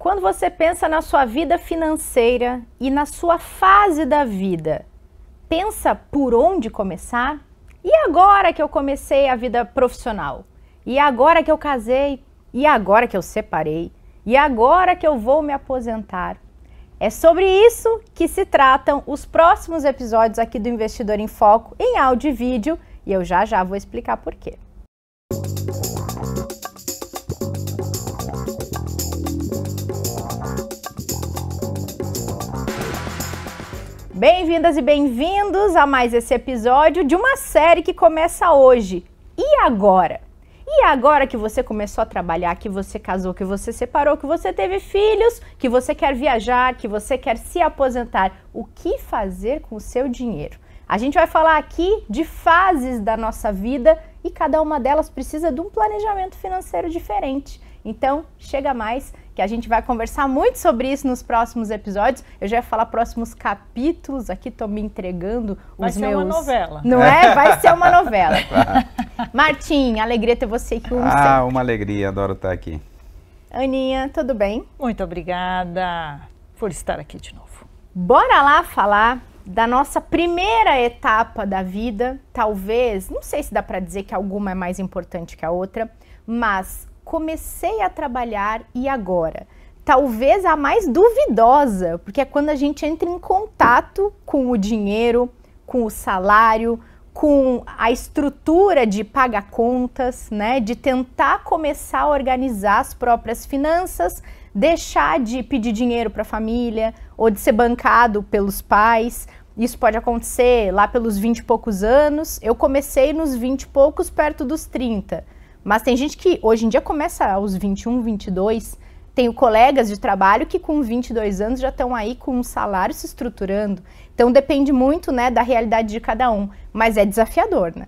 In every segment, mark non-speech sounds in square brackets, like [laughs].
Quando você pensa na sua vida financeira e na sua fase da vida, pensa por onde começar? E agora que eu comecei a vida profissional? E agora que eu casei? E agora que eu separei? E agora que eu vou me aposentar? É sobre isso que se tratam os próximos episódios aqui do Investidor em Foco em áudio e vídeo e eu já já vou explicar por quê. Bem-vindas e bem-vindos a mais esse episódio de uma série que começa hoje. E agora? E agora que você começou a trabalhar, que você casou, que você separou, que você teve filhos, que você quer viajar, que você quer se aposentar, o que fazer com o seu dinheiro? A gente vai falar aqui de fases da nossa vida e cada uma delas precisa de um planejamento financeiro diferente. Então, chega mais, que a gente vai conversar muito sobre isso nos próximos episódios. Eu já ia falar próximos capítulos, aqui tô me entregando os meus... É? [laughs] Vai ser uma novela. Não [laughs] é? Vai ser uma novela. Martim, alegria ter você aqui Ah, sempre. uma alegria, adoro estar aqui. Aninha, tudo bem? Muito obrigada por estar aqui de novo. Bora lá falar da nossa primeira etapa da vida, talvez, não sei se dá para dizer que alguma é mais importante que a outra, mas comecei a trabalhar e agora? Talvez a mais duvidosa, porque é quando a gente entra em contato com o dinheiro, com o salário, com a estrutura de pagar contas, né, de tentar começar a organizar as próprias finanças, deixar de pedir dinheiro para a família ou de ser bancado pelos pais. Isso pode acontecer lá pelos 20 e poucos anos. Eu comecei nos 20 e poucos, perto dos 30 mas tem gente que hoje em dia começa aos 21, 22. Tenho colegas de trabalho que com 22 anos já estão aí com um salário se estruturando. Então depende muito, né, da realidade de cada um, mas é desafiador, né?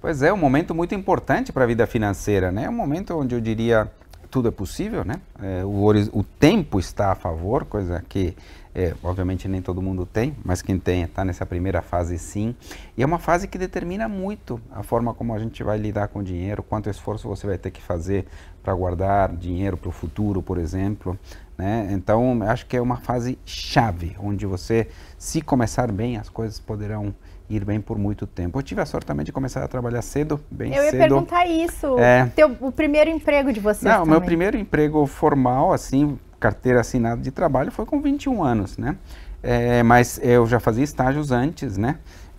Pois é, um momento muito importante para a vida financeira, né? É um momento onde eu diria tudo é possível, né? É, o, o tempo está a favor, coisa que é, obviamente nem todo mundo tem, mas quem tem está nessa primeira fase sim. E é uma fase que determina muito a forma como a gente vai lidar com o dinheiro, quanto esforço você vai ter que fazer para guardar dinheiro para o futuro, por exemplo. Né? Então, acho que é uma fase chave, onde você, se começar bem, as coisas poderão ir bem por muito tempo. Eu tive a sorte também de começar a trabalhar cedo, bem cedo. Eu ia cedo. perguntar isso. É... Teu, o primeiro emprego de você Não, o meu primeiro emprego formal, assim, carteira assinada de trabalho foi com 21 anos, né? É, mas eu já fazia estágios antes, né?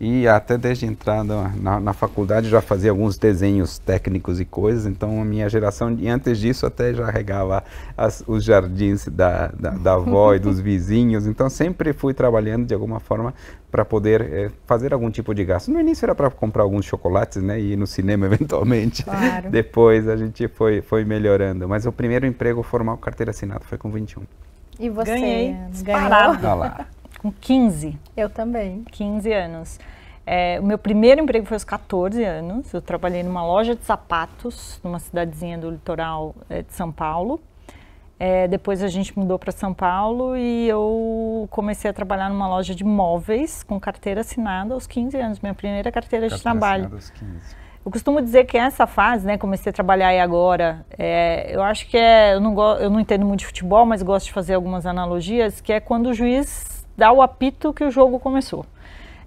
E até desde entrada na, na, faculdade já fazia alguns desenhos técnicos e coisas, então a minha geração, e antes disso até já regava as, os jardins da, da, da avó e dos [laughs] vizinhos, então sempre fui trabalhando de alguma forma para poder é, fazer algum tipo de gasto. No início era para comprar alguns chocolates, né, e ir no cinema [laughs] eventualmente. Claro. Depois a gente foi, foi melhorando, mas o primeiro emprego formal carteira assinada foi com 21. E você? Ganhei, Ganhou. lá com 15. Eu também. 15 anos. É, o meu primeiro emprego foi aos 14 anos. Eu trabalhei numa loja de sapatos, numa cidadezinha do litoral é, de São Paulo. É, depois a gente mudou para São Paulo e eu comecei a trabalhar numa loja de móveis com carteira assinada aos 15 anos, minha primeira carteira, carteira de trabalho. Aos 15. Eu costumo dizer que essa fase, né, comecei a trabalhar aí agora, é, eu acho que é, eu não, eu não entendo muito de futebol, mas gosto de fazer algumas analogias, que é quando o juiz dá o apito que o jogo começou.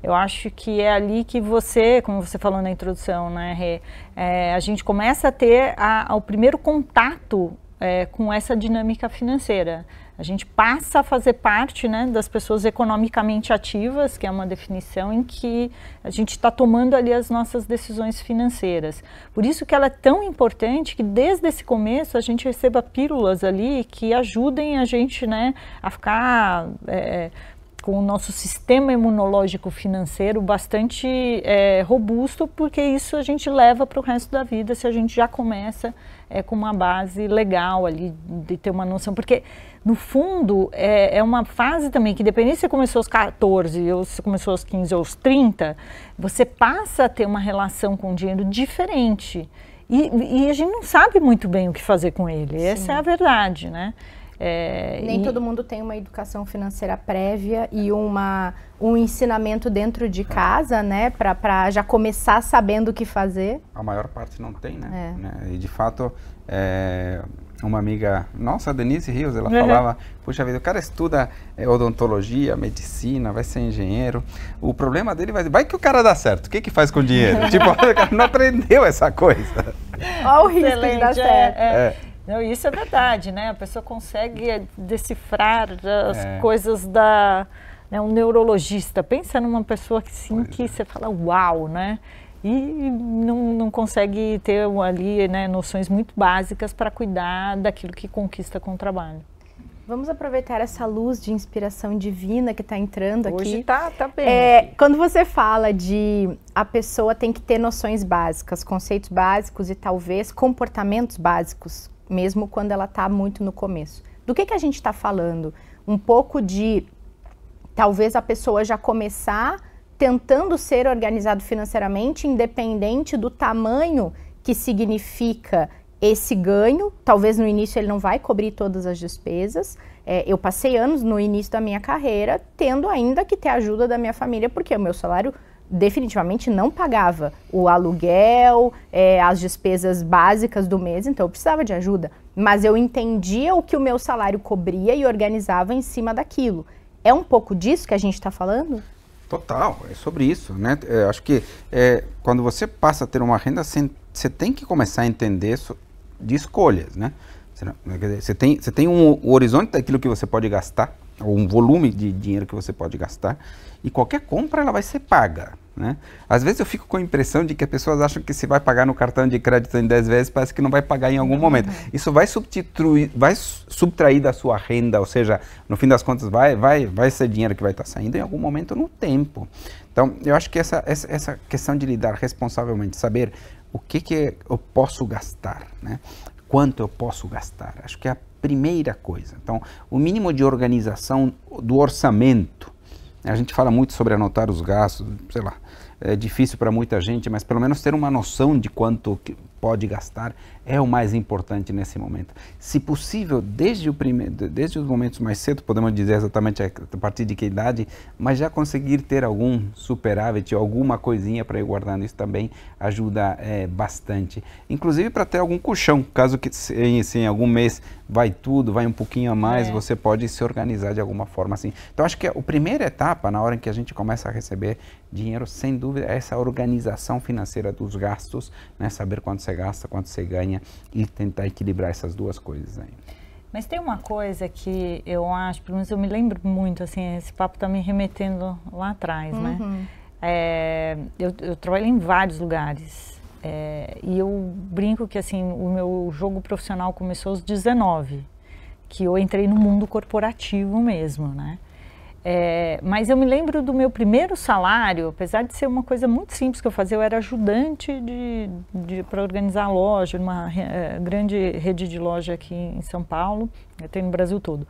Eu acho que é ali que você, como você falou na introdução, né, Rê, é, a gente começa a ter a, a, o primeiro contato é, com essa dinâmica financeira. A gente passa a fazer parte né, das pessoas economicamente ativas, que é uma definição em que a gente está tomando ali as nossas decisões financeiras. Por isso que ela é tão importante que desde esse começo a gente receba pílulas ali que ajudem a gente né, a ficar é, é com o nosso sistema imunológico financeiro bastante é, robusto, porque isso a gente leva para o resto da vida se a gente já começa é, com uma base legal ali, de ter uma noção. Porque, no fundo, é, é uma fase também que, dependendo se você começou aos 14, ou se começou aos 15 ou aos 30, você passa a ter uma relação com o dinheiro diferente. E, e a gente não sabe muito bem o que fazer com ele, Sim. essa é a verdade, né? É, Nem e... todo mundo tem uma educação financeira prévia e uma, um ensinamento dentro de casa, né? Para já começar sabendo o que fazer. A maior parte não tem, né? É. Né? E de fato, é, uma amiga nossa, Denise Rios, ela uhum. falava: Puxa vida, o cara estuda é, odontologia, medicina, vai ser engenheiro. O problema dele vai ser: vai que o cara dá certo, o que, que faz com o dinheiro? [laughs] tipo, [laughs] o cara não aprendeu essa coisa. Olha o risco Excelente, de dar é, certo. É, é. Não, isso é verdade, né? A pessoa consegue decifrar as é. coisas da. Né, um neurologista. Pensa numa pessoa que sim, pois que é. você fala uau, né? E não, não consegue ter ali né, noções muito básicas para cuidar daquilo que conquista com o trabalho. Vamos aproveitar essa luz de inspiração divina que está entrando Hoje aqui. Hoje está tá bem. É, assim. quando você fala de a pessoa tem que ter noções básicas, conceitos básicos e talvez comportamentos básicos mesmo quando ela está muito no começo. Do que, que a gente está falando? Um pouco de talvez a pessoa já começar tentando ser organizado financeiramente, independente do tamanho que significa esse ganho. Talvez no início ele não vai cobrir todas as despesas. É, eu passei anos no início da minha carreira tendo ainda que ter ajuda da minha família, porque o meu salário definitivamente não pagava o aluguel, é, as despesas básicas do mês, então eu precisava de ajuda. Mas eu entendia o que o meu salário cobria e organizava em cima daquilo. É um pouco disso que a gente está falando? Total, é sobre isso, né? É, acho que é, quando você passa a ter uma renda, você tem que começar a entender de escolhas, né? Você tem, você tem um horizonte daquilo que você pode gastar ou um volume de dinheiro que você pode gastar, e qualquer compra ela vai ser paga. Né? Às vezes eu fico com a impressão de que as pessoas acham que se vai pagar no cartão de crédito em 10 vezes, parece que não vai pagar em algum momento. Isso vai, vai subtrair da sua renda, ou seja, no fim das contas vai, vai, vai ser dinheiro que vai estar saindo em algum momento no tempo. Então, eu acho que essa, essa, essa questão de lidar responsavelmente, saber o que, que eu posso gastar, né? quanto eu posso gastar, acho que é a Primeira coisa. Então, o mínimo de organização do orçamento. Né, a gente fala muito sobre anotar os gastos, sei lá, é difícil para muita gente, mas pelo menos ter uma noção de quanto pode gastar é o mais importante nesse momento. Se possível, desde, o primeiro, desde os momentos mais cedo, podemos dizer exatamente a partir de que idade, mas já conseguir ter algum superávit, alguma coisinha para ir guardando, isso também ajuda é, bastante. Inclusive para ter algum colchão, caso que se em, se em, algum mês vai tudo, vai um pouquinho a mais, é. você pode se organizar de alguma forma assim. Então acho que a, é a primeira etapa, na hora em que a gente começa a receber dinheiro, sem dúvida, é essa organização financeira dos gastos, né? saber quanto você gasta, quanto você ganha e tentar equilibrar essas duas coisas aí. Mas tem uma coisa que eu acho, pelo menos eu me lembro muito, assim, esse papo está me remetendo lá atrás, né? uhum. né? É, eu, eu trabalho em vários lugares é, e eu brinco que assim o meu jogo profissional começou aos 19, que eu entrei no mundo corporativo mesmo, né? É, mas eu me lembro do meu primeiro salário, apesar de ser uma coisa muito simples que eu fazia, eu era ajudante de, de para organizar a loja, uma é, grande rede de loja aqui em São Paulo, tem no Brasil todo.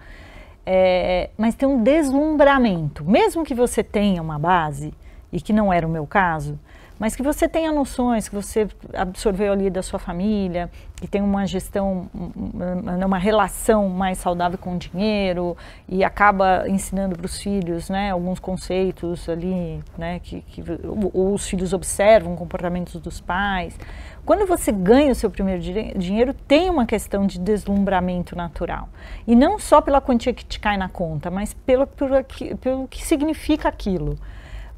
É, mas tem um deslumbramento, mesmo que você tenha uma base, e que não era o meu caso, mas que você tenha noções que você absorveu ali da sua família, que tem uma gestão, uma relação mais saudável com o dinheiro e acaba ensinando para os filhos, né, alguns conceitos ali, né, que, que ou os filhos observam comportamentos dos pais. Quando você ganha o seu primeiro dinheiro, tem uma questão de deslumbramento natural. E não só pela quantia que te cai na conta, mas pelo, pelo, pelo que significa aquilo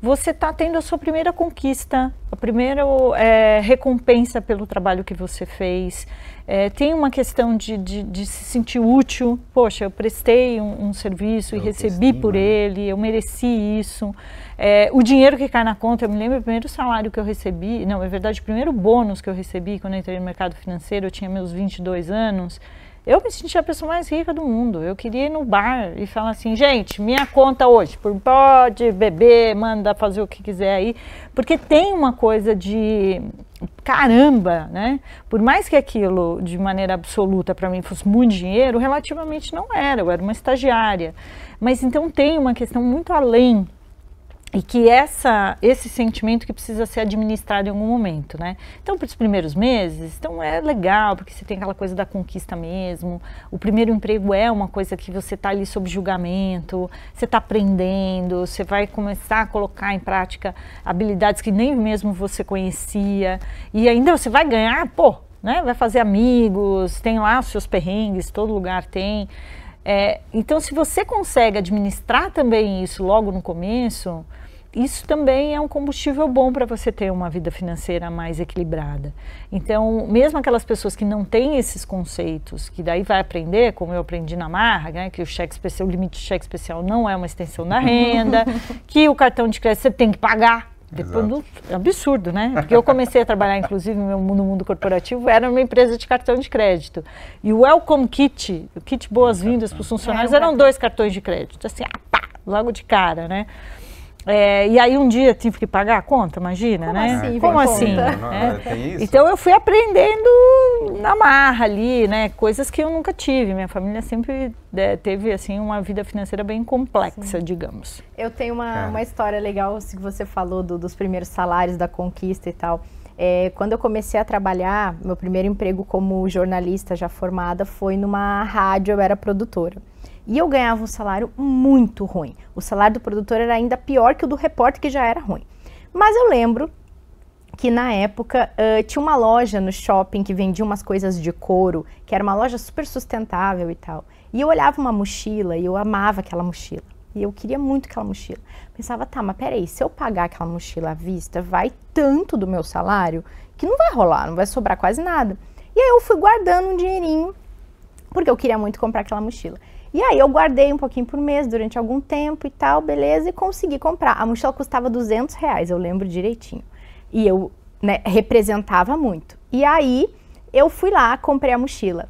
você está tendo a sua primeira conquista, a primeira é, recompensa pelo trabalho que você fez. É, tem uma questão de, de, de, se sentir útil. Poxa, eu prestei um, um serviço eu e recebi por né? ele, eu mereci isso. É, o dinheiro que cai na conta, eu me lembro o primeiro salário que eu recebi, não, é verdade, o primeiro bônus que eu recebi quando eu entrei no mercado financeiro, eu tinha meus 22 anos eu me sentia a pessoa mais rica do mundo. Eu queria ir no bar e falar assim, gente, minha conta hoje, pode beber, manda fazer o que quiser aí. Porque tem uma coisa de caramba, né? Por mais que aquilo de maneira absoluta para mim fosse muito dinheiro, relativamente não era, eu era uma estagiária. Mas então tem uma questão muito além e que essa, esse sentimento que precisa ser administrado em algum momento, né? Então, para os primeiros meses, então é legal, porque você tem aquela coisa da conquista mesmo. O primeiro emprego é uma coisa que você está ali sob julgamento, você está aprendendo, você vai começar a colocar em prática habilidades que nem mesmo você conhecia. E ainda você vai ganhar, pô, né? Vai fazer amigos, tem lá os seus perrengues, todo lugar tem. É, então, se você consegue administrar também isso logo no começo, isso também é um combustível bom para você ter uma vida financeira mais equilibrada. Então, mesmo aquelas pessoas que não têm esses conceitos, que daí vai aprender, como eu aprendi na Marra, né, que o cheque especial, o limite de cheque especial não é uma extensão da renda, [laughs] que o cartão de crédito você tem que pagar, depois do, é absurdo, né? Porque eu comecei a trabalhar, inclusive, no mundo corporativo, era uma empresa de cartão de crédito. E o Welcome Kit, o kit boas-vindas para os funcionários, eram dois cartões de crédito. Assim, pá, logo de cara, né? É, e aí um dia tive que pagar a conta, imagina, Como né? Assim, Como assim? Não, é. é então eu fui aprendendo na marra ali, né? Coisas que eu nunca tive. Minha família sempre é, teve assim uma vida financeira bem complexa, Sim. digamos. Eu tenho uma, uma história legal se assim, você falou do, dos primeiros salários da conquista e tal. É, quando eu comecei a trabalhar, meu primeiro emprego como jornalista já formada foi numa rádio. Eu era produtora. E eu ganhava um salário muito ruim. O salário do produtor era ainda pior que o do repórter, que já era ruim. Mas eu lembro que na época uh, tinha uma loja no shopping que vendia umas coisas de couro, que era uma loja super sustentável e tal. E eu olhava uma mochila e eu amava aquela mochila. E eu queria muito aquela mochila. Pensava, tá, mas peraí, se eu pagar aquela mochila à vista, vai tanto do meu salário que não vai rolar, não vai sobrar quase nada. E aí eu fui guardando um dinheirinho, porque eu queria muito comprar aquela mochila. E aí eu guardei um pouquinho por mês durante algum tempo e tal, beleza, e consegui comprar. A mochila custava 200 reais, eu lembro direitinho. E eu né, representava muito. E aí eu fui lá, comprei a mochila.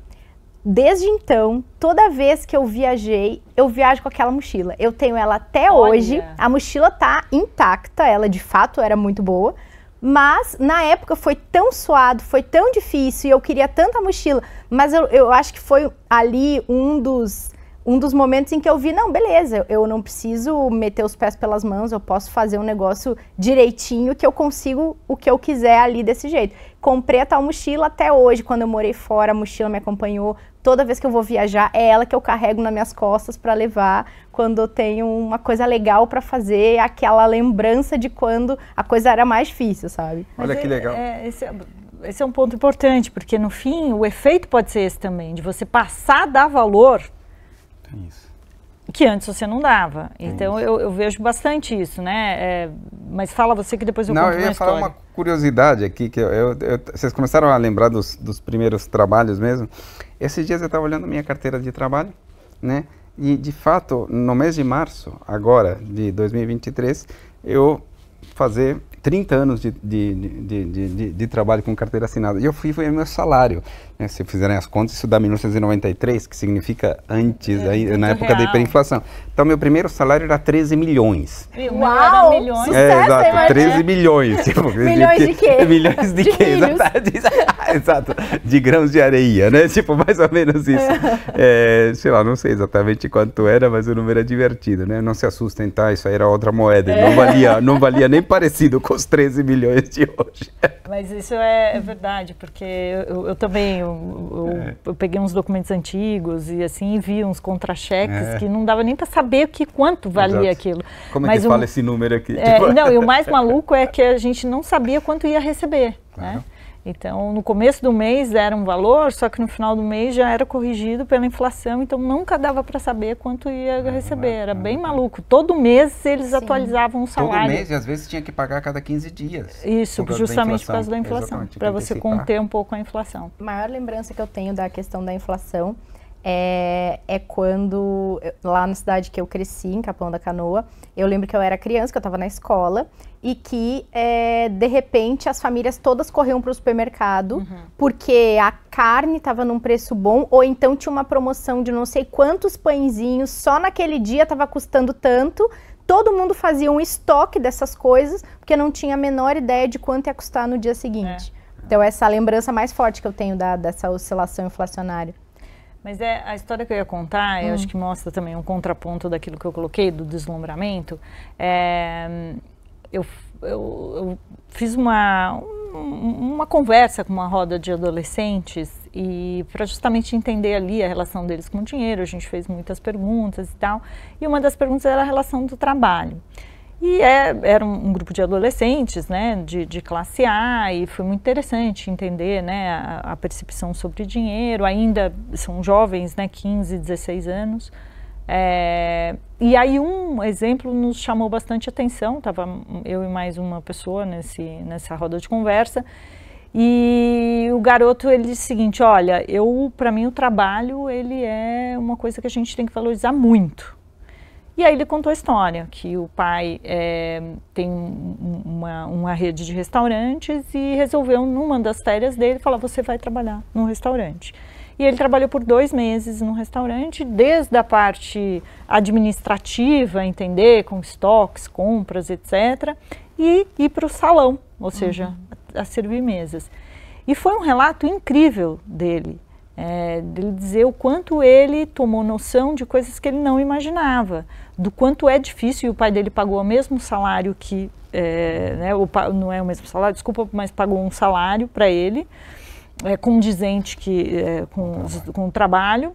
Desde então, toda vez que eu viajei, eu viajo com aquela mochila. Eu tenho ela até Olha. hoje. A mochila tá intacta, ela de fato era muito boa. Mas na época foi tão suado, foi tão difícil e eu queria tanta mochila. Mas eu, eu acho que foi ali um dos um dos momentos em que eu vi, não, beleza, eu não preciso meter os pés pelas mãos, eu posso fazer um negócio direitinho que eu consigo o que eu quiser ali desse jeito. Comprei a tal mochila até hoje, quando eu morei fora, a mochila me acompanhou. Toda vez que eu vou viajar, é ela que eu carrego nas minhas costas para levar quando eu tenho uma coisa legal para fazer, é aquela lembrança de quando a coisa era mais difícil, sabe? Olha que é, legal. É, esse, é esse é um ponto importante, porque no fim o efeito pode ser esse também, de você passar a dar valor isso. Que antes você não dava. É então eu, eu, vejo bastante isso, né? É, mas fala você que depois eu Não, eu ia falar uma curiosidade aqui, que eu, eu, vocês começaram a lembrar dos, dos primeiros trabalhos mesmo. Esses dias eu estava olhando minha carteira de trabalho, né? E de fato, no mês de março, agora, de 2023, eu fazer 30 anos de, de, de, de, trabalho com carteira assinada. E eu fui, foi meu salário. É, se fizerem as contas, isso dá 1993, que significa antes, é, aí, na época real. da hiperinflação. Então, meu primeiro salário era 13 milhões. Uau! Milhões. Sucesso, é, exato, imagina. 13 milhões. Tipo, [laughs] milhões de, de quê? Milhões de, de quê? [laughs] Exato, exato, de grãos de areia, né? [laughs] Tipo, mais ou menos isso. É. sei lá, não sei exatamente quanto era, mas o número é divertido, né? Não se assustem, tá? Isso aí era outra moeda, não, é. valia, não valia nem parecido com os 13 milhões de hoje. Mas isso é verdade, porque eu, eu também eu, é. eu, peguei uns documentos antigos e assim e vi uns contra-cheques é. que não dava nem para saber que quanto valia Exato. aquilo. Como é Mas é que um, fala esse número aqui? Tipo... não, e o mais [laughs] maluco é que a gente não sabia quanto ia receber. Claro. Né? Então, no começo do mês era um valor, só que no final do mês já era corrigido pela inflação, então nunca dava para saber quanto ia é, é receber. Era é bem maluco. Todo mês eles Sim. atualizavam o salário. Todo mês, e às vezes tinha que pagar a cada 15 dias. Isso, por justamente por causa da inflação, para você conter um pouco a inflação. A maior lembrança que eu tenho da questão da inflação é, é, quando, lá na cidade que eu cresci, em Capão da Canoa, eu lembro que eu era criança, que eu estava na escola, e que, é, de repente, as famílias todas corriam para o supermercado, uhum. porque a carne estava num preço bom, ou então tinha uma promoção de não sei quantos pãezinhos, só naquele dia estava custando tanto, todo mundo fazia um estoque dessas coisas, porque não tinha a menor ideia de quanto ia custar no dia seguinte. É. Então, essa é lembrança mais forte que eu tenho da, dessa oscilação inflacionária. Mas é a história que eu ia contar, hum. eu acho hum. que mostra também um contraponto daquilo que eu coloquei do deslumbramento. É, eu, eu, eu, fiz uma um, uma conversa com uma roda de adolescentes e para justamente entender ali a relação deles com o dinheiro, a gente fez muitas perguntas e tal. E uma das perguntas era a relação do trabalho. E é, era um, um, grupo de adolescentes, né, de, de, classe A, e foi muito interessante entender, né, a, a, percepção sobre dinheiro, ainda são jovens, né, 15, 16 anos. É, e aí um exemplo nos chamou bastante atenção, estava eu e mais uma pessoa nesse, nessa roda de conversa, e o garoto ele disse o seguinte, olha, eu para mim o trabalho ele é uma coisa que a gente tem que valorizar muito, e aí ele contou a história, que o pai é, tem uma, uma rede de restaurantes e resolveu, numa das férias dele, falar, você vai trabalhar num restaurante. E ele trabalhou por dois meses no restaurante, desde a parte administrativa, entender com estoques, compras, etc., e ir para o salão, ou seja, uhum. a, a servir mesas. E foi um relato incrível dele, é, dele dizer o quanto ele tomou noção de coisas que ele não imaginava, do quanto é difícil, e o pai dele pagou o mesmo salário que, é, né, o, não é o mesmo salário, desculpa, mas pagou um salário para ele, é, condizente que, é, com, com o trabalho,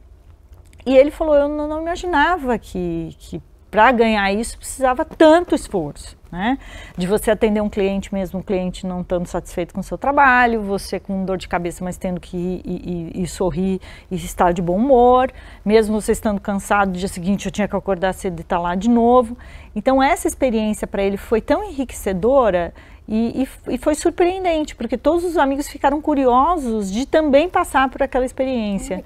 e ele falou, eu não, não imaginava que, que para ganhar isso precisava tanto esforço. Né? De você atender um cliente mesmo, um cliente não estando satisfeito com o seu trabalho, você com dor de cabeça, mas tendo que ir, ir, ir, sorrir e estar de bom humor, mesmo você estando cansado, no dia seguinte eu tinha que acordar cedo e estar tá lá de novo. Então essa experiência para ele foi tão enriquecedora e, e, e, foi surpreendente, porque todos os amigos ficaram curiosos de também passar por aquela experiência.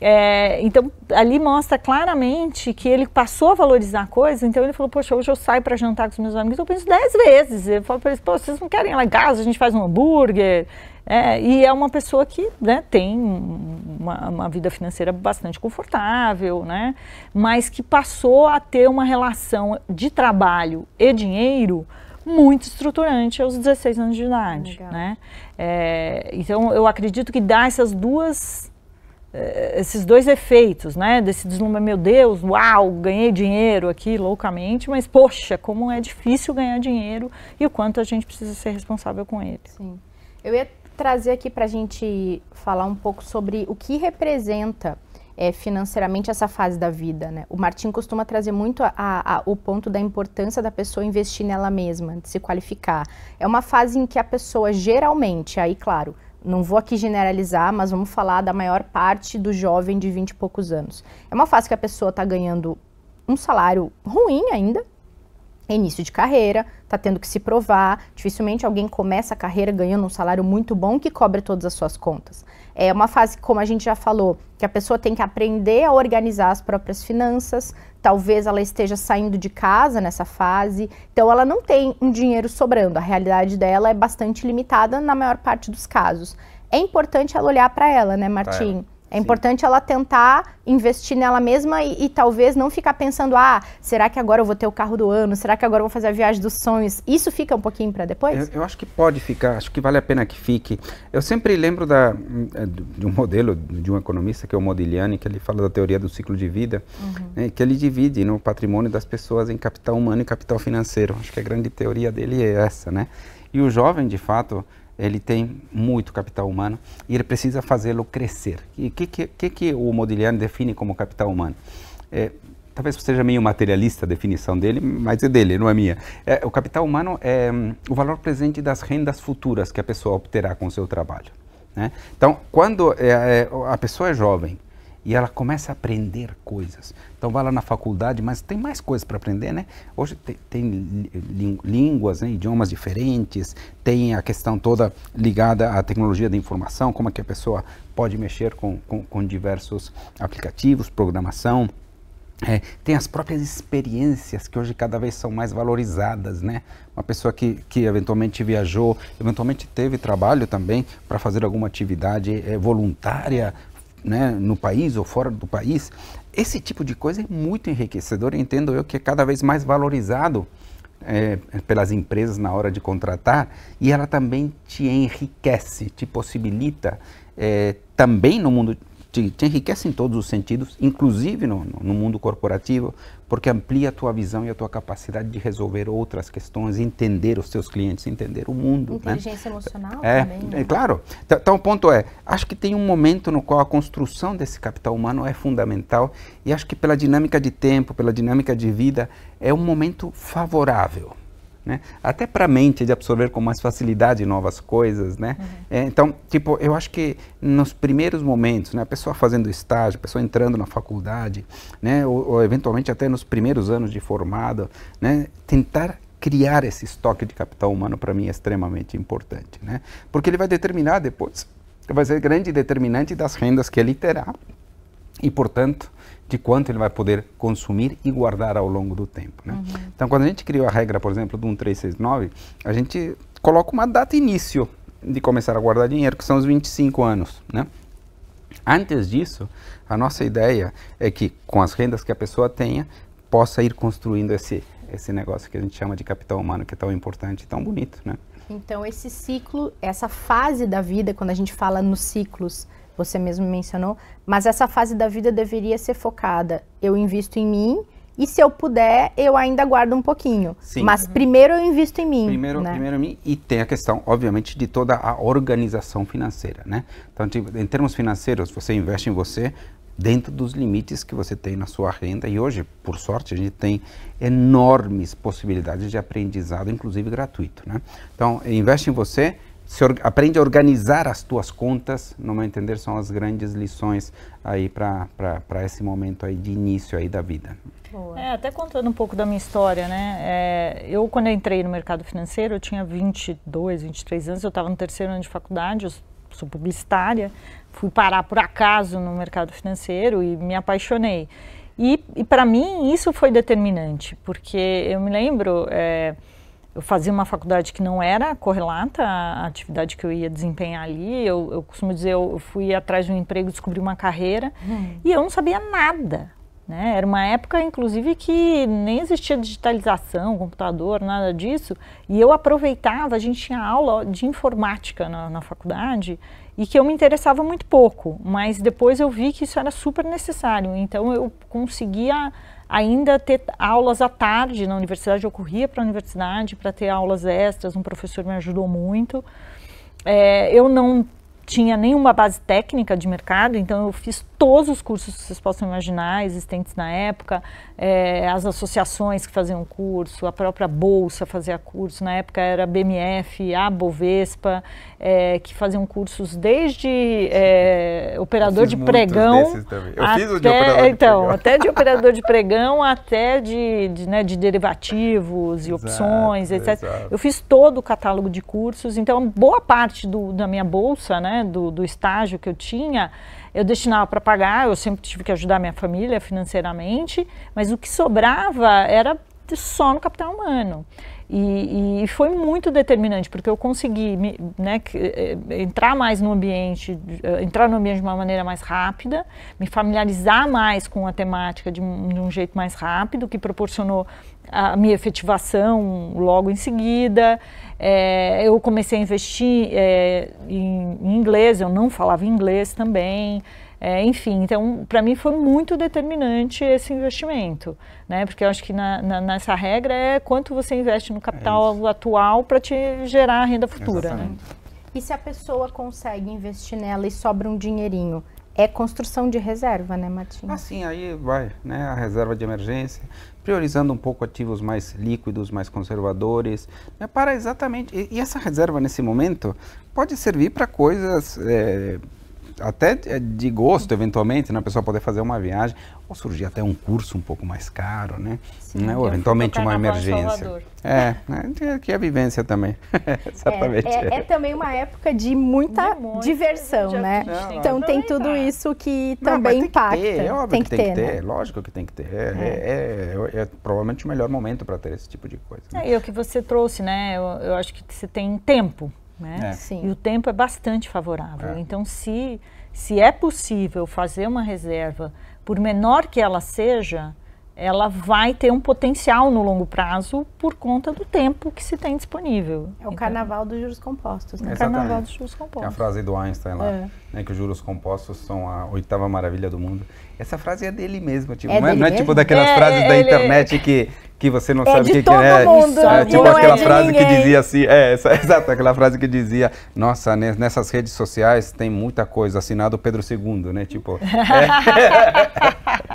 É, então, ali mostra claramente que ele passou a valorizar coisas. Então, ele falou: Poxa, hoje eu saio para jantar com os meus amigos, eu penso dez vezes. Eu falo para eles: Pô, vocês não querem ir lá em casa, a gente faz um hambúrguer. É, e é uma pessoa que né, tem uma, uma, vida financeira bastante confortável, né, mas que passou a ter uma relação de trabalho e dinheiro muito estruturante aos 16 anos de idade. Né? É, então, eu acredito que dá essas duas é, esses dois efeitos, né? Desse deslumbramento, meu Deus, uau, ganhei dinheiro aqui loucamente, mas poxa, como é difícil ganhar dinheiro e o quanto a gente precisa ser responsável com ele. Sim. Eu ia trazer aqui para a gente falar um pouco sobre o que representa é, financeiramente essa fase da vida. Né? O Martin costuma trazer muito a, a, o ponto da importância da pessoa investir nela mesma, de se qualificar. É uma fase em que a pessoa geralmente, aí claro, não vou aqui generalizar, mas vamos falar da maior parte do jovem de 20 e poucos anos. É uma fase que a pessoa está ganhando um salário ruim ainda, início de carreira, está tendo que se provar. Dificilmente alguém começa a carreira ganhando um salário muito bom que cobre todas as suas contas. É uma fase, como a gente já falou, que a pessoa tem que aprender a organizar as próprias finanças, talvez ela esteja saindo de casa nessa fase, então ela não tem um dinheiro sobrando, a realidade dela é bastante limitada na maior parte dos casos. É importante ela olhar para ela, né, Martim? Tá é Sim. importante ela tentar investir nela mesma e, e, talvez não ficar pensando, ah, será que agora eu vou ter o carro do ano? Será que agora eu vou fazer a viagem dos sonhos? Isso fica um pouquinho para depois? Eu, eu, acho que pode ficar, acho que vale a pena que fique. Eu sempre lembro da, é, de um modelo de um economista, que é o Modigliani, que ele fala da teoria do ciclo de vida, uhum. né, que ele divide no patrimônio das pessoas em capital humano e capital financeiro. Acho que a grande teoria dele é essa, né? E o jovem, de fato, ele tem muito capital humano e ele precisa fazê-lo crescer. E o que, que, que, o Modigliani define como capital humano? É, talvez seja meio materialista a definição dele, mas é dele, não é minha. É, o capital humano é hum, o valor presente das rendas futuras que a pessoa obterá com o seu trabalho. Né? Então, quando é, é a pessoa é jovem e ela começa a aprender coisas. Então vai lá na faculdade, mas tem mais coisas para aprender, né? Hoje tem, tem línguas, né? idiomas diferentes, tem a questão toda ligada à tecnologia da informação, como é que a pessoa pode mexer com, com, com diversos aplicativos, programação. É, tem as próprias experiências que hoje cada vez são mais valorizadas, né? Uma pessoa que, que eventualmente viajou, eventualmente teve trabalho também para fazer alguma atividade é, voluntária, né, no país ou fora do país, esse tipo de coisa é muito enriquecedor e entendo eu que é cada vez mais valorizado é, é pelas empresas na hora de contratar e ela também te enriquece, te possibilita é, também no mundo te, te enriquece em todos os sentidos, inclusive no, no, mundo corporativo, porque amplia a tua visão e a tua capacidade de resolver outras questões, entender os teus clientes, entender o mundo. Né? Inteligência né? emocional é, também. Né? É, claro. Então o ponto é, acho que tem um momento no qual a construção desse capital humano é fundamental e acho que pela dinâmica de tempo, pela dinâmica de vida, é um momento favorável né? Até para a mente de absorver com mais facilidade novas coisas, né? Uhum. É, então, tipo, eu acho que nos primeiros momentos, né, a pessoa fazendo estágio, a pessoa entrando na faculdade, né, ou, ou eventualmente até nos primeiros anos de formado, né, tentar criar esse estoque de capital humano para mim é extremamente importante, né? Porque ele vai determinar depois, vai ser grande determinante das rendas que ele terá e, portanto, de quanto ele vai poder consumir e guardar ao longo do tempo. Né? Uhum. Então, quando a gente criou a regra, por exemplo, do 1369, a gente coloca uma data início de começar a guardar dinheiro, que são os 25 anos. Né? Antes disso, a nossa ideia é que, com as rendas que a pessoa tenha, possa ir construindo esse, esse negócio que a gente chama de capital humano, que é tão importante e tão bonito. Né? Então, esse ciclo, essa fase da vida, quando a gente fala nos ciclos, você mesmo mencionou, mas essa fase da vida deveria ser focada. Eu invisto em mim e se eu puder, eu ainda guardo um pouquinho. Sim. Mas uhum. primeiro eu invisto em mim. Primeiro, né? primeiro em mim e tem a questão, obviamente, de toda a organização financeira, né? Então, tipo, em termos financeiros, você investe em você dentro dos limites que você tem na sua renda e hoje, por sorte, a gente tem enormes possibilidades de aprendizado, inclusive gratuito, né? Então, investe em você se aprende a organizar as tuas contas, no meu entender, são as grandes lições aí para esse momento aí de início aí da vida. É, até contando um pouco da minha história, né? É, eu, quando eu entrei no mercado financeiro, eu tinha 22, 23 anos, eu estava no terceiro ano de faculdade, eu sou publicitária, fui parar por acaso no mercado financeiro e me apaixonei. E, e para mim, isso foi determinante, porque eu me lembro... É, eu fazia uma faculdade que não era correlata à atividade que eu ia desempenhar ali. Eu, eu costumo dizer, eu, eu fui atrás de um emprego, descobri uma carreira hum. e eu não sabia nada. Né? Era uma época, inclusive, que nem existia digitalização, computador, nada disso. E eu aproveitava, a gente tinha aula de informática na, na faculdade e que eu me interessava muito pouco. Mas depois eu vi que isso era super necessário. Então eu conseguia ainda ter aulas à tarde na universidade, eu corria para a universidade para ter aulas extras, um professor me ajudou muito. É, eu não tinha nenhuma base técnica de mercado, então eu fiz todos os cursos que vocês possam imaginar existentes na época, é, as associações que faziam curso, a própria Bolsa fazia curso, na época era a BMF, a Bovespa, é, que faziam cursos desde é, operador de pregão. Eu até, fiz o de operador Então, pregão. até de operador de pregão até de, de, né, de derivativos e exato, opções, etc. Exato. Eu fiz todo o catálogo de cursos, então boa parte do, da minha bolsa, né? Né, do, do estágio que eu tinha, eu destinava para pagar, eu sempre tive que ajudar minha família financeiramente, mas o que sobrava era só no capital humano. E, e, foi muito determinante, porque eu consegui me, né, eh, eh, entrar mais no ambiente, eh, entrar no ambiente de uma maneira mais rápida, me familiarizar mais com a temática de um, de um jeito mais rápido, que proporcionou a minha efetivação logo em seguida. É, eu comecei a investir é, em, em, inglês, eu não falava inglês também. É, enfim, então para mim foi muito determinante esse investimento, né? Porque eu acho que na, na, nessa regra é quanto você investe no é capital atual para te gerar a renda futura. Né? E se a pessoa consegue investir nela e sobra um dinheirinho, é construção de reserva, né, Matinho? Assim, aí vai, né? A reserva de emergência priorizando um pouco ativos mais líquidos, mais conservadores, né, para exatamente. E, e, essa reserva nesse momento pode servir para coisas é, até é, de gosto, eventualmente, né? a pessoa poder fazer uma viagem, ou surgir até um curso um pouco mais caro, né? Sim, né? Ou eventualmente uma emergência. É, né? que é a é vivência também. [laughs] É, é, é, é, também uma época de muita de diversão, de né? Não, então tem tudo isso que Não, também tem impacta. Que ter, é tem que, que tem ter, que ter né? lógico que tem que ter. É, provavelmente o melhor momento para ter esse tipo de coisa. Né? É, e o que você trouxe, né? Eu, eu acho que você tem tempo. Né? É. E o tempo é bastante favorável. É. Então, se, se é possível fazer uma reserva, por menor que ela seja, ela vai ter um potencial no longo prazo por conta do tempo que se tem disponível. É o então, carnaval dos juros compostos. Né? É o carnaval dos juros compostos. É a frase do Einstein lá, é. né, que os juros compostos são a oitava maravilha do mundo. Essa frase é dele mesmo, tipo, é não, é, dele não, é, tipo mesmo? tipo daquelas é, frases da internet que, que você não é sabe o que, que é. é mundo, tipo é tipo aquela frase ninguém. que dizia assim, é, [laughs] exato, aquela frase que dizia, nossa, nessas redes sociais tem muita coisa, assinado Pedro II, né, tipo... [laughs] [laughs]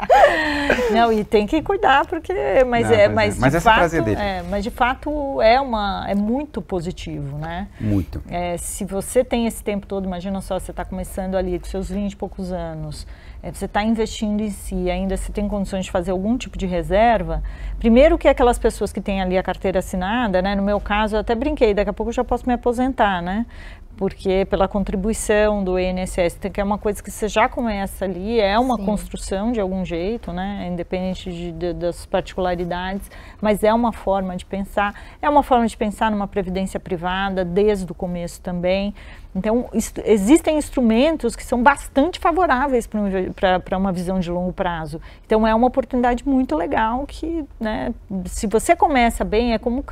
[laughs] Não, e tem que cuidar, porque. Mas, Não, é, mas, é. mas de é fato, é, Mas de fato é, uma, é muito positivo, né? Muito. É, se você tem esse tempo todo, imagina só, você está começando ali com seus 20 e poucos anos. É, você está investindo em si, ainda se tem condições de fazer algum tipo de reserva. Primeiro que aquelas pessoas que têm ali a carteira assinada, né? No meu caso, eu até brinquei, daqui a pouco eu já posso me aposentar, né? porque pela contribuição do INSS, então, que é uma coisa que você já começa ali, é uma Sim. construção de algum jeito, né? independente de, de, das particularidades, mas é uma forma de pensar, é uma forma de pensar numa previdência privada desde o começo também. Então, existem instrumentos que são bastante favoráveis para uma visão de longo prazo. Então, é uma oportunidade muito legal que, né, se você começa bem, é como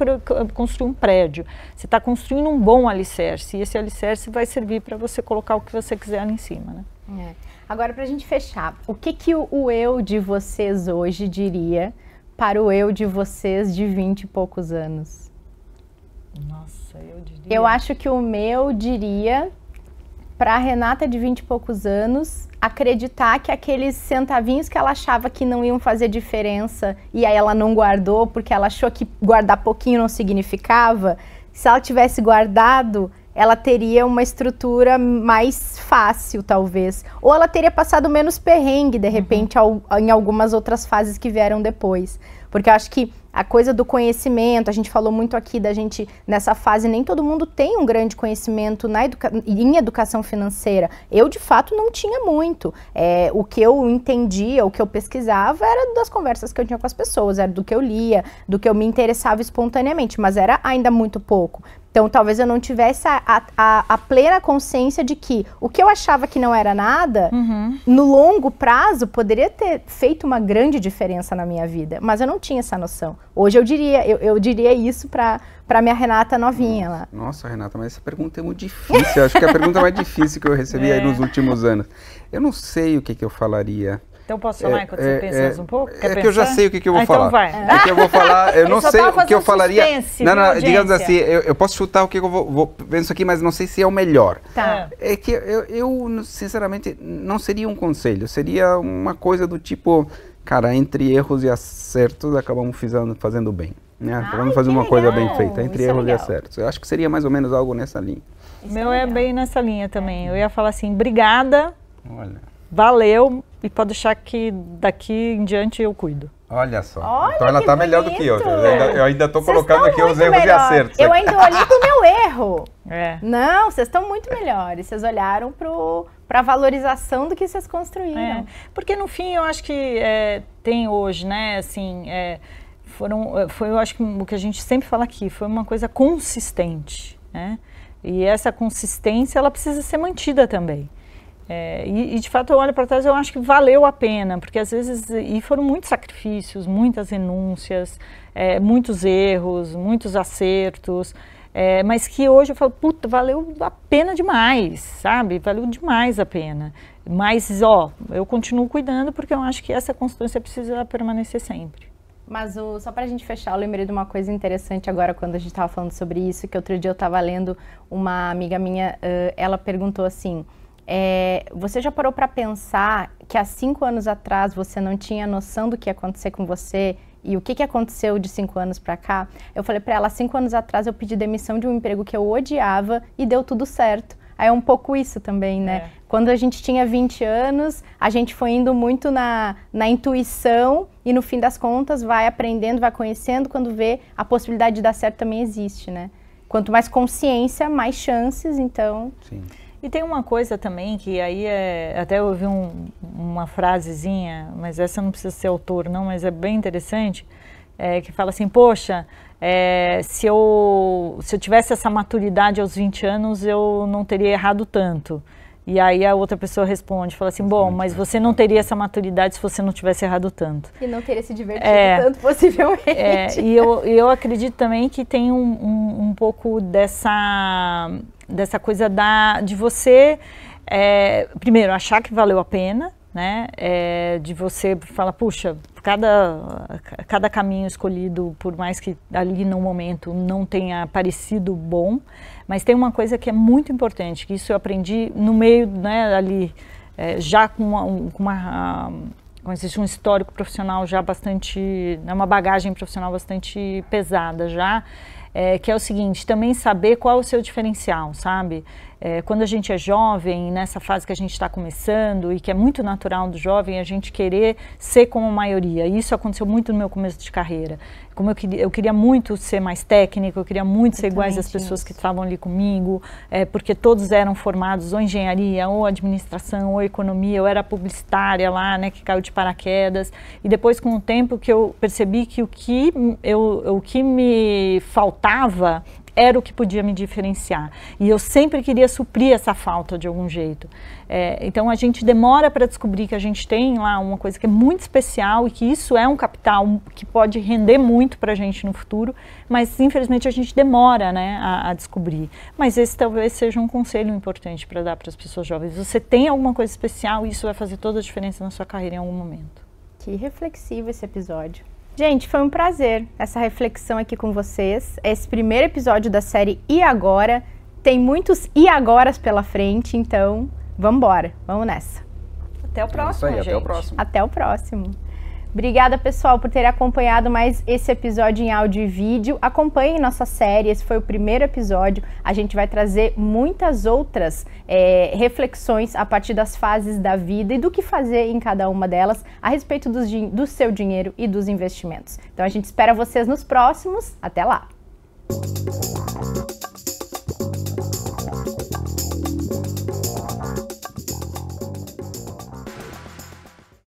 construir um prédio. Você está construindo um bom alicerce e esse alicerce vai servir para você colocar o que você quiser ali em cima. Né? É. Agora, para a gente fechar, o que, que o, o eu de vocês hoje diria para o eu de vocês de 20 e poucos anos? Nossa. Nossa, eu diria. Eu acho que o meu diria para Renata de 20 e poucos anos acreditar que aqueles centavinhos que ela achava que não iam fazer diferença e aí ela não guardou porque ela achou que guardar pouquinho não significava, se ela tivesse guardado, ela teria uma estrutura mais fácil, talvez. Ou ela teria passado menos perrengue, de uhum. repente, uhum. ao, em algumas outras fases que vieram depois. Porque eu acho que a coisa do conhecimento, a gente falou muito aqui da gente nessa fase, nem todo mundo tem um grande conhecimento na educa em educação financeira. Eu, de fato, não tinha muito. É, o que eu entendia, o que eu pesquisava era das conversas que eu tinha com as pessoas, era do que eu lia, do que eu me interessava espontaneamente, mas era ainda muito pouco. Então, talvez eu não tivesse a, a, a, plena consciência de que o que eu achava que não era nada, uhum. no longo prazo, poderia ter feito uma grande diferença na minha vida. Mas eu não tinha essa noção. Hoje eu diria, eu, eu diria isso para para minha Renata novinha nossa, lá. Nossa, Renata, mas essa pergunta é muito difícil. Eu acho que é a pergunta mais difícil que eu recebi [laughs] é. aí nos últimos anos. Eu não sei o que, que eu falaria então posso falar é, enquanto é, você pensa mais é, um pouco? Quer é pensar? que eu já sei o que, que eu vou ah, então falar. Então vai. O que eu vou falar, eu, [laughs] eu não sei o que eu falaria. Não, não, não digamos assim, eu, eu, posso chutar o que eu vou, vou penso aqui, mas não sei se é o melhor. Tá. É que eu, eu, sinceramente, não seria um conselho, seria uma coisa do tipo, cara, entre erros e acertos, acabamos fazendo, fazendo bem. Né? Ai, acabamos fazendo uma legal. coisa bem feita, entre Isso é erros e acertos. Eu acho que seria mais ou menos algo nessa linha. Isso meu é, é, bem nessa linha também. Eu ia falar assim, obrigada. Olha. Valeu, e pode deixar que daqui em diante eu cuido. Olha só. Olha então ela está melhor do que eu. Eu ainda estou colocando aqui os erros melhor. de acerto. Eu ainda olhei para o meu erro. É. Não, vocês estão muito melhores. Vocês olharam para a valorização do que vocês construíram. É. Porque no fim eu acho que é, tem hoje, né? Assim, é, foram, é, foi, eu acho que o que a gente sempre fala aqui, foi uma coisa consistente, né? E essa consistência ela precisa ser mantida também. É, e, e, de fato eu olho para trás eu acho que valeu a pena, porque às vezes e foram muitos sacrifícios, muitas renúncias, é, muitos erros, muitos acertos, é, mas que hoje eu falo, puta, valeu a pena demais, sabe? Valeu demais a pena. Mas, ó, eu continuo cuidando porque eu acho que essa constância precisa permanecer sempre. Mas o, só para a gente fechar, eu lembrei de uma coisa interessante agora quando a gente estava falando sobre isso, que outro dia eu estava lendo uma amiga minha, uh, ela perguntou assim, é, você já parou para pensar que há cinco anos atrás você não tinha noção do que ia acontecer com você e o que, que aconteceu de cinco anos para cá? Eu falei para ela, cinco anos atrás eu pedi demissão de um emprego que eu odiava e deu tudo certo. Aí é um pouco isso também, né? É. Quando a gente tinha 20 anos, a gente foi indo muito na, na intuição e no fim das contas vai aprendendo, vai conhecendo, quando vê a possibilidade de dar certo também existe, né? Quanto mais consciência, mais chances, então. Sim. E tem uma coisa também que aí é. Até eu ouvi um, uma frasezinha, mas essa não precisa ser autor, não, mas é bem interessante, é, que fala assim: Poxa, é, se, eu, se eu tivesse essa maturidade aos 20 anos, eu não teria errado tanto. E aí a outra pessoa responde, fala assim, bom, mas você não teria essa maturidade se você não tivesse errado tanto. E não teria se divertido é, tanto, possivelmente. É, e eu, eu acredito também que tem um, um, um pouco dessa, dessa coisa da, de você, é, primeiro, achar que valeu a pena, né? É, de você falar, puxa, cada, cada caminho escolhido, por mais que ali no momento não tenha parecido bom, mas tem uma coisa que é muito importante, que isso eu aprendi no meio, né, ali, é, já com uma, um, com uma existe um histórico profissional já bastante, né, uma bagagem profissional bastante pesada já, é, que é o seguinte, também saber qual o seu diferencial, sabe? É, quando a gente é jovem, nessa fase que a gente está começando e que é muito natural do jovem, a gente querer ser como a maioria. E isso aconteceu muito no meu começo de carreira. Como eu queria, eu queria muito ser mais técnico, eu queria muito ser iguais às pessoas isso. que estavam ali comigo, é, porque todos eram formados ou engenharia, ou administração, ou economia. Eu era publicitária lá, né, que caiu de paraquedas. E depois, com o tempo, que eu percebi que o que, eu, o que me faltava era o que podia me diferenciar. E eu sempre queria suprir essa falta de algum jeito. É, então a gente demora para descobrir que a gente tem lá uma coisa que é muito especial e que isso é um capital que pode render muito para a gente no futuro, mas infelizmente a gente demora né, a, a descobrir. Mas esse talvez seja um conselho importante para dar para as pessoas jovens. Você tem alguma coisa especial e isso vai fazer toda a diferença na sua carreira em algum momento. Que reflexivo esse episódio. Gente, foi um prazer essa reflexão aqui com vocês. Esse primeiro episódio da série E Agora tem muitos e agoras pela frente, então vamos embora, vamos nessa. Até o é próximo, é aí, gente. Até o próximo. Até o próximo. Obrigada, pessoal, por ter acompanhado mais esse episódio em áudio e vídeo. Acompanhem nossa série, esse foi o primeiro episódio. A gente vai trazer muitas outras é, reflexões a partir das fases da vida e do que fazer em cada uma delas a respeito do seu dinheiro e dos investimentos. Então a gente espera vocês nos próximos. Até lá!